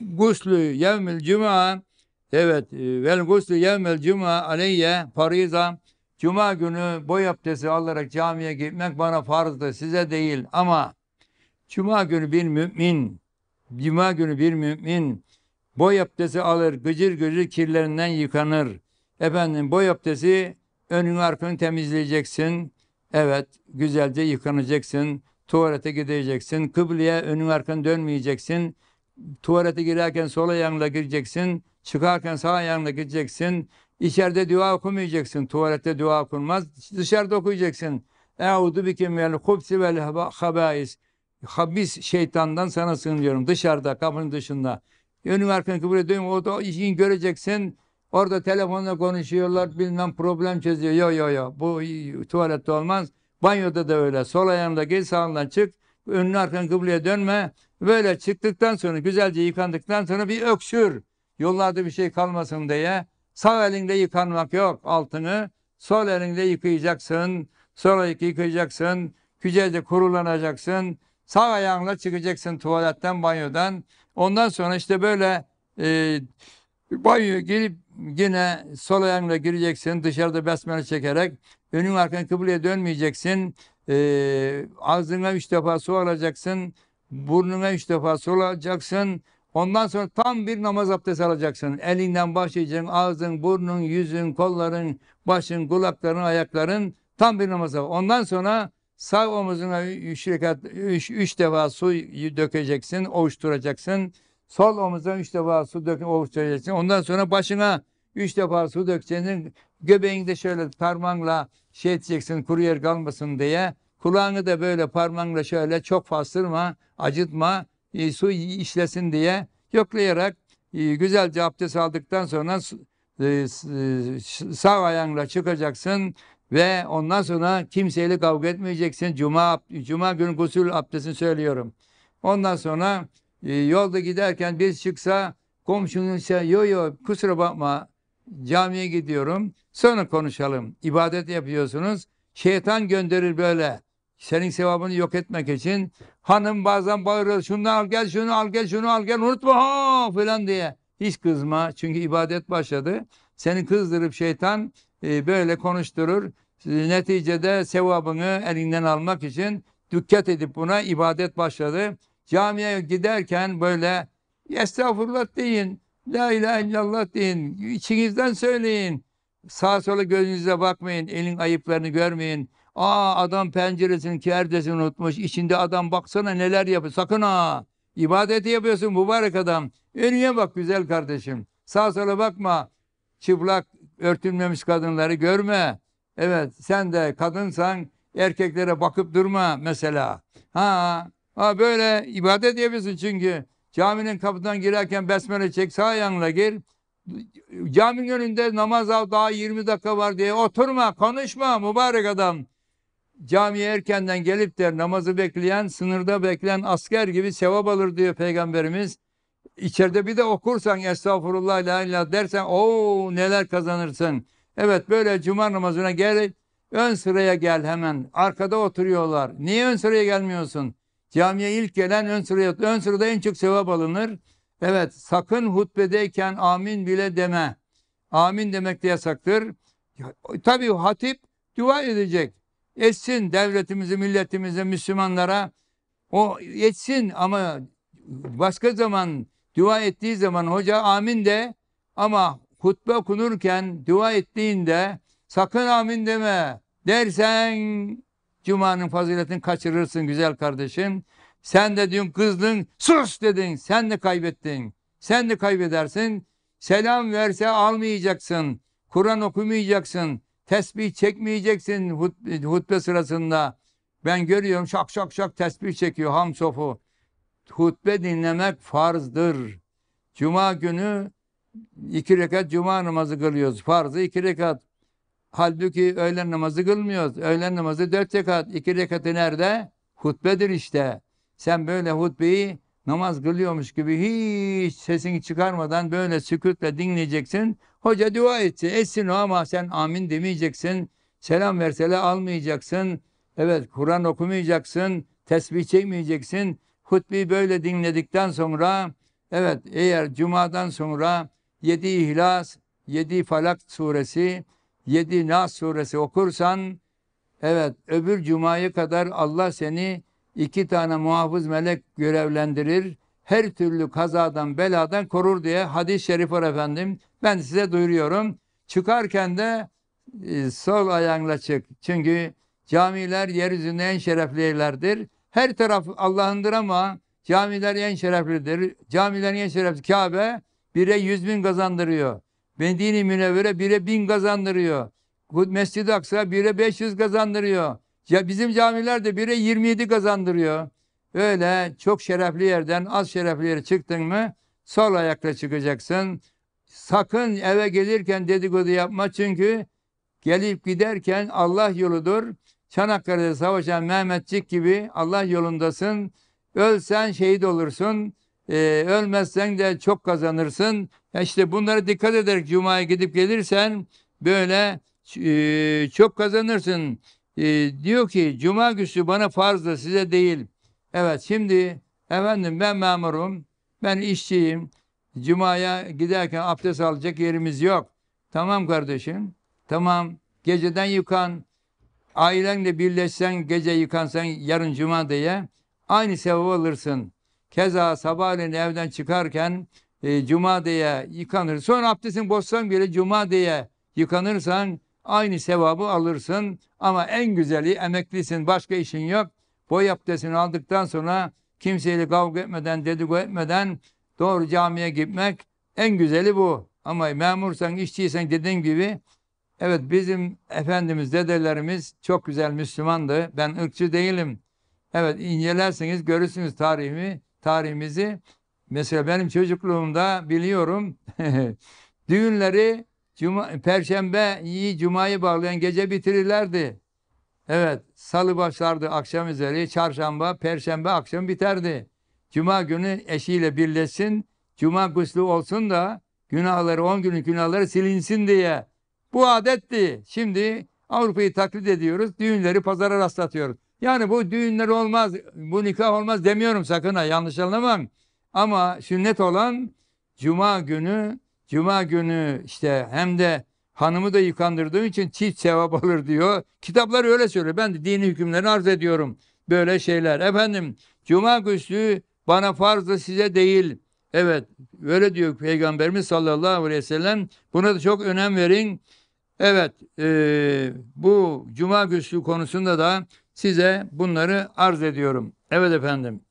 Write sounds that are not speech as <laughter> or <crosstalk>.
guslü yevmil cuma evet e, vel guslü yevmil cuma aleyye fariza cuma günü boy abdesti alarak camiye gitmek bana farzdı size değil ama cuma günü bir mümin cuma günü bir mümin boy abdesti alır gıcır gıcır kirlerinden yıkanır efendim boy abdesti önünü arkanı temizleyeceksin evet güzelce yıkanacaksın tuvalete gideceksin kıbleye önün arkanı dönmeyeceksin tuvalete girerken sol yanına gireceksin, çıkarken sağ yanına gireceksin, İçeride dua okumayacaksın, tuvalette dua okunmaz, dışarıda okuyacaksın. Euzu bike minel hubsi vel habais. Habis şeytandan sana sığınıyorum dışarıda, kapının dışında. Önün arkanı kıbır ediyorum, o da işini göreceksin. Orada telefonla konuşuyorlar, bilmem problem çözüyor. Yo yo yo, bu tuvalette olmaz. Banyoda da öyle. Sol ayağınla gel, sağından çık. Önün arkanı kıbleye dönme. Böyle çıktıktan sonra güzelce yıkandıktan sonra bir öksür. Yollarda bir şey kalmasın diye. Sağ elinde yıkanmak yok altını. Sol elinde yıkayacaksın. Sol yıkayacaksın. Güzelce kurulanacaksın. Sağ ayağınla çıkacaksın tuvaletten, banyodan. Ondan sonra işte böyle e, banyoya girip yine sol ayağınla gireceksin. Dışarıda besmele çekerek. Önün arkan kıbleye dönmeyeceksin. E, ağzına üç defa su alacaksın. Burnuna üç defa sulayacaksın. Ondan sonra tam bir namaz abdesti alacaksın. Elinden başlayacaksın. Ağzın, burnun, yüzün, kolların, başın, kulakların, ayakların tam bir namaz abdesti. Ondan sonra sağ omuzuna üç, rekat, üç, üç defa su dökeceksin, ovuşturacaksın. Sol omuzuna üç defa su dök, ovuşturacaksın. Ondan sonra başına üç defa su dökeceksin. Göbeğinde şöyle parmağınla şey edeceksin kuru yer kalmasın diye. Kulağını da böyle parmağınla şöyle çok bastırma, acıtma, e, su işlesin diye yoklayarak e, güzelce abdest aldıktan sonra e, e sağ ayağınla çıkacaksın ve ondan sonra kimseyle kavga etmeyeceksin. Cuma cuma günü gusül abdestini söylüyorum. Ondan sonra e, yolda giderken bir çıksa komşunun ise yo yo kusura bakma camiye gidiyorum. Sonra konuşalım. İbadet yapıyorsunuz. Şeytan gönderir böyle senin sevabını yok etmek için hanım bazen bağırır şunu al gel şunu al gel şunu al gel unutma ha falan diye. Hiç kızma çünkü ibadet başladı. Seni kızdırıp şeytan e, böyle konuşturur. E, neticede sevabını elinden almak için dikkat edip buna ibadet başladı. Camiye giderken böyle estağfurullah deyin, la ilahe illallah deyin, içinizden söyleyin. Sağa sola gözünüze bakmayın, elin ayıplarını görmeyin. Aa adam penceresini kerdesini unutmuş. İçinde adam baksana neler yapıyor. Sakın ha. İbadeti yapıyorsun mübarek adam. Önüne bak güzel kardeşim. Sağ sola bakma. Çıplak örtülmemiş kadınları görme. Evet sen de kadınsan erkeklere bakıp durma mesela. Ha, ha böyle ibadet yapıyorsun çünkü. Caminin kapıdan girerken besmele çek sağ yanına gir. Caminin önünde namaz namaza daha 20 dakika var diye oturma konuşma mübarek adam camiye erkenden gelip de namazı bekleyen, sınırda bekleyen asker gibi sevap alır diyor Peygamberimiz. İçeride bir de okursan estağfurullah la ilahe dersen o neler kazanırsın. Evet böyle cuma namazına gel ön sıraya gel hemen. Arkada oturuyorlar. Niye ön sıraya gelmiyorsun? Camiye ilk gelen ön sıraya ön sırada en çok sevap alınır. Evet sakın hutbedeyken amin bile deme. Amin demek de yasaktır. Tabii hatip dua edecek. Etsin devletimizi, milletimize Müslümanlara o etsin ama başka zaman dua ettiği zaman hoca amin de ama hutbe okunurken dua ettiğinde sakın amin deme dersen cumanın faziletini kaçırırsın güzel kardeşim. Sen de dün kızdın sus dedin sen de kaybettin. Sen de kaybedersin. Selam verse almayacaksın. Kur'an okumayacaksın. Tesbih çekmeyeceksin hutbe, hutbe sırasında. Ben görüyorum şak şak şak tesbih çekiyor ham sofu. Hutbe dinlemek farzdır. Cuma günü iki rekat cuma namazı kılıyoruz. Farzı iki rekat. Halbuki öğlen namazı kılmıyoruz. Öğlen namazı dört rekat. İki rekatı nerede? Hutbedir işte. Sen böyle hutbeyi namaz kılıyormuş gibi hiç sesini çıkarmadan böyle sükutla dinleyeceksin. Hoca dua etsin. Etsin o ama sen amin demeyeceksin. Selam versele almayacaksın. Evet Kur'an okumayacaksın. Tesbih çekmeyeceksin. Hutbeyi böyle dinledikten sonra evet eğer cumadan sonra yedi İhlas, yedi Falak suresi, yedi Nas suresi okursan evet öbür cumaya kadar Allah seni iki tane muhafız melek görevlendirir. Her türlü kazadan beladan korur diye hadis-i şerif var efendim. Ben size duyuruyorum. Çıkarken de e, sol ayağınla çık. Çünkü camiler yeryüzünde en şerefli yerlerdir. Her taraf Allah'ındır ama camiler en şereflidir. Camilerin en şerefli Kabe bire yüz bin kazandırıyor. Medine-i Münevvere bire bin kazandırıyor. Mescid-i Aksa bire beş yüz kazandırıyor. Ya bizim camiler de bire 27 kazandırıyor. Öyle çok şerefli yerden az şerefli yere çıktın mı sol ayakla çıkacaksın. Sakın eve gelirken dedikodu yapma çünkü gelip giderken Allah yoludur. Çanakkale'de savaşan Mehmetçik gibi Allah yolundasın. Ölsen şehit olursun. Ee, ölmezsen de çok kazanırsın. İşte bunlara dikkat ederek Cuma'ya gidip gelirsen böyle e, çok kazanırsın e, diyor ki cuma günü bana farz da size değil. Evet şimdi efendim ben memurum, ben işçiyim. Cuma'ya giderken abdest alacak yerimiz yok. Tamam kardeşim, tamam. Geceden yıkan, ailenle birleşsen, gece yıkansan yarın cuma diye aynı sevap alırsın. Keza sabahleyin evden çıkarken e, cuma diye yıkanır. Sonra abdestin bozsan bile cuma diye yıkanırsan Aynı sevabı alırsın ama en güzeli emeklisin başka işin yok. Boy abdestini aldıktan sonra kimseyle kavga etmeden dedikodu etmeden doğru camiye gitmek en güzeli bu. Ama memursan işçiysen dediğim gibi evet bizim Efendimiz dedelerimiz çok güzel Müslümandı. Ben ırkçı değilim. Evet incelersiniz görürsünüz tarihimi, tarihimizi. Mesela benim çocukluğumda biliyorum <laughs> düğünleri Cuma, Perşembeyi Cuma'yı bağlayan gece bitirirlerdi. Evet, salı başlardı akşam üzeri, çarşamba, perşembe akşam biterdi. Cuma günü eşiyle birleşsin, cuma guslü olsun da günahları, on günün günahları silinsin diye. Bu adetti. Şimdi Avrupa'yı taklit ediyoruz, düğünleri pazara rastlatıyoruz. Yani bu düğünler olmaz, bu nikah olmaz demiyorum sakın ha, yanlış anlamam. Ama sünnet olan cuma günü Cuma günü işte hem de hanımı da yıkandırdığı için çift sevap <laughs> alır diyor. Kitaplar öyle söylüyor. Ben de dini hükümlerini arz ediyorum. Böyle şeyler. Efendim cuma güçlüğü bana farzı size değil. Evet öyle diyor Peygamberimiz sallallahu aleyhi ve sellem. Buna da çok önem verin. Evet e, bu cuma güçlüğü konusunda da size bunları arz ediyorum. Evet efendim.